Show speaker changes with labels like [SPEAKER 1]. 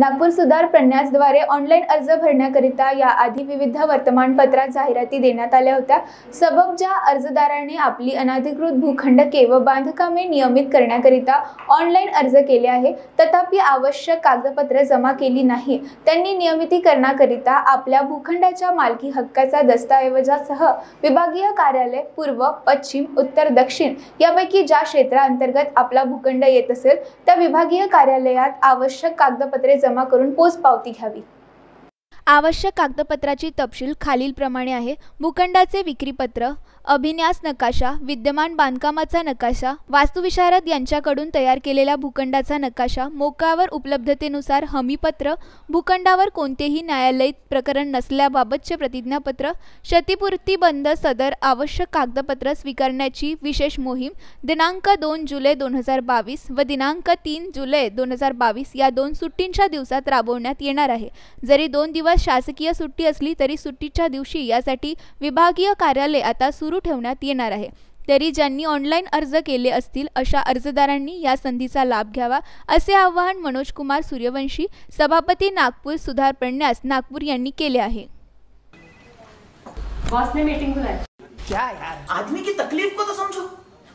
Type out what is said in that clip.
[SPEAKER 1] नागपूर सुधार प्रन्यासद्वारे ऑनलाईन अर्ज भरण्याकरिता आधी विविध वर्तमानपत्रात जाहिराती देण्यात आल्या होत्या सबब ज्या अर्जदाराने आपली अनाधिकृत भूखंडके व बांधकामे नियमित करण्याकरिता ऑनलाईन अर्ज केले आहे तथापि आवश्यक कागदपत्रे जमा केली नाही त्यांनी नियमितीकरणाकरिता आपल्या भूखंडाच्या मालकी हक्काचा दस्तऐवजासह विभागीय कार्यालय पूर्व पश्चिम उत्तर दक्षिण यापैकी ज्या क्षेत्रांतर्गत आपला भूखंड येत असेल त्या विभागीय कार्यालयात आवश्यक कागदपत्रे जमा करून पोचपावती घ्यावी आवश्यक कागदपत्राची तपशील खालीलप्रमाणे आहे भूखंडाचे विक्रीपत्र अभिन्यास नकाशा विद्यमान बांधकामाचा नकाशा वास्तुविशारद यांच्याकडून तयार केलेला भूखंडाचा नकाशा मोकावर उपलब्धतेनुसार हमीपत्र भूखंडावर कोणतेही न्यायालयीन प्रकरण नसल्याबाबतचे प्रतिज्ञापत्र क्षतिपूर्ती बंद सदर आवश्यक कागदपत्र स्वीकारण्याची विशेष मोहीम दिनांक दोन जुलै दोन हजार बावीस व दिनांक तीन जुलै दोन हजार बावीस या दोन सुट्टींच्या दिवसात राबवण्यात येणार आहे जरी दोन दिवस शासकीय सुट्टी असली तरी सुट्टीच्या दिवशी यासाठी विभागीय कार्यालय आता सुरू ठेवण्यात येणार आहे तरी ज्यांनी ऑनलाईन अर्ज केले असतील अशा अर्जदारांनी या संधीचा लाभ घ्यावा असे आवाहन मनोज कुमार सूर्यवंशी सभापती नागपूर सुधार पडण्यास नागपूर यांनी केले आहे बॉस मीटिंग आदमी की तकलीफ को तो समझ